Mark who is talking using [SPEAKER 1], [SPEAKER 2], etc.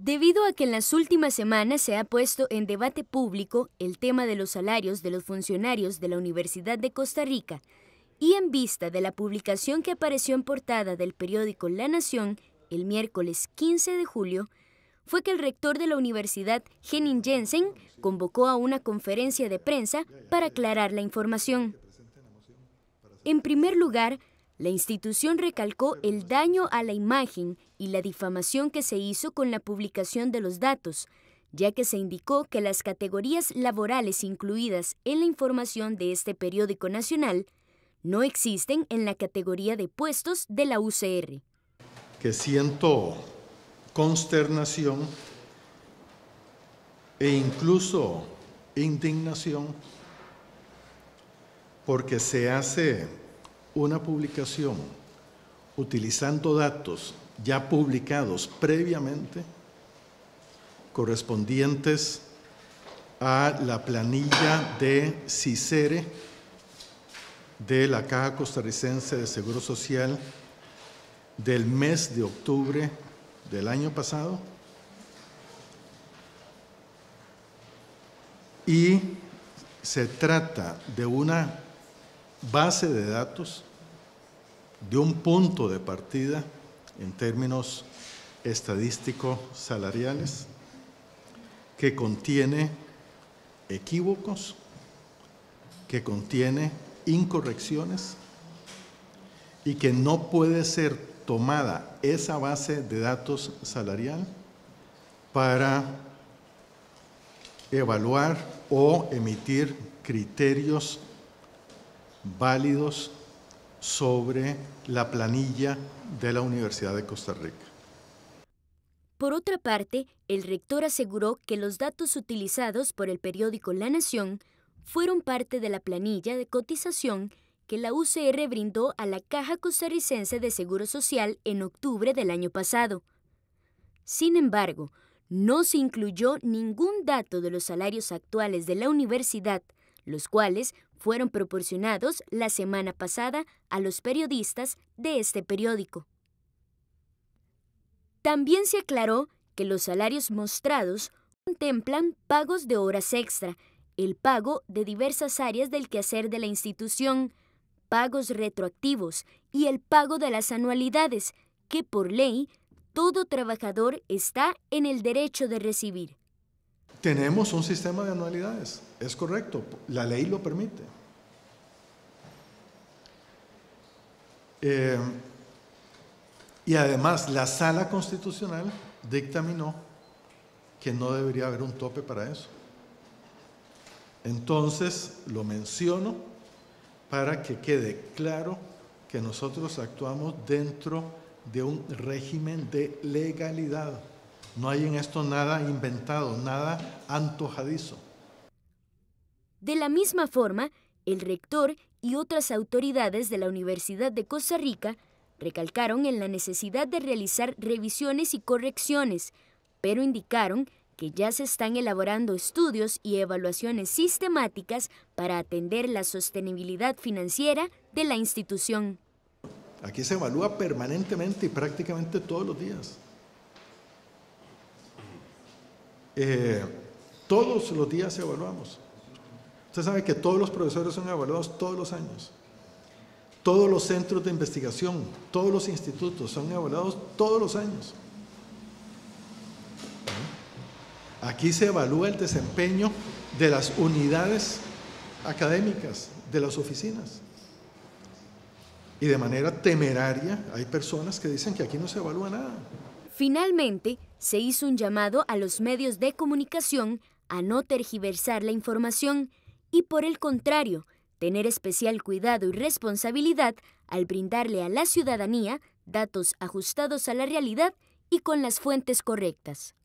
[SPEAKER 1] Debido a que en las últimas semanas se ha puesto en debate público el tema de los salarios de los funcionarios de la Universidad de Costa Rica, y en vista de la publicación que apareció en portada del periódico La Nación el miércoles 15 de julio, fue que el rector de la Universidad, Henning Jensen, convocó a una conferencia de prensa para aclarar la información. En primer lugar, la institución recalcó el daño a la imagen y la difamación que se hizo con la publicación de los datos, ya que se indicó que las categorías laborales incluidas en la información de este periódico nacional no existen en la categoría de puestos de la UCR.
[SPEAKER 2] Que siento consternación e incluso indignación porque se hace una publicación utilizando datos ya publicados previamente correspondientes a la planilla de CICERE de la Caja Costarricense de Seguro Social del mes de octubre del año pasado y se trata de una base de datos de un punto de partida en términos estadísticos salariales que contiene equívocos, que contiene incorrecciones y que no puede ser tomada esa base de datos salarial para evaluar o emitir criterios válidos sobre la planilla de la Universidad de Costa Rica.
[SPEAKER 1] Por otra parte, el rector aseguró que los datos utilizados por el periódico La Nación fueron parte de la planilla de cotización que la UCR brindó a la Caja Costarricense de Seguro Social en octubre del año pasado. Sin embargo, no se incluyó ningún dato de los salarios actuales de la universidad, los cuales fueron proporcionados la semana pasada a los periodistas de este periódico. También se aclaró que los salarios mostrados contemplan pagos de horas extra, el pago de diversas áreas del quehacer de la institución, pagos retroactivos y el pago de las anualidades, que por ley todo trabajador está en el derecho de recibir.
[SPEAKER 2] Tenemos un sistema de anualidades, es correcto, la ley lo permite. Eh, y además, la sala constitucional dictaminó que no debería haber un tope para eso. Entonces, lo menciono para que quede claro que nosotros actuamos dentro de un régimen de legalidad. No hay en esto nada inventado, nada antojadizo.
[SPEAKER 1] De la misma forma, el rector y otras autoridades de la Universidad de Costa Rica recalcaron en la necesidad de realizar revisiones y correcciones, pero indicaron que ya se están elaborando estudios y evaluaciones sistemáticas para atender la sostenibilidad financiera de la institución.
[SPEAKER 2] Aquí se evalúa permanentemente y prácticamente todos los días. Eh, todos los días evaluamos. Usted sabe que todos los profesores son evaluados todos los años. Todos los centros de investigación, todos los institutos son evaluados todos los años. Aquí se evalúa el desempeño de las unidades académicas, de las oficinas. Y de manera temeraria hay personas que dicen que aquí no se evalúa nada.
[SPEAKER 1] Finalmente, se hizo un llamado a los medios de comunicación a no tergiversar la información y, por el contrario, tener especial cuidado y responsabilidad al brindarle a la ciudadanía datos ajustados a la realidad y con las fuentes correctas.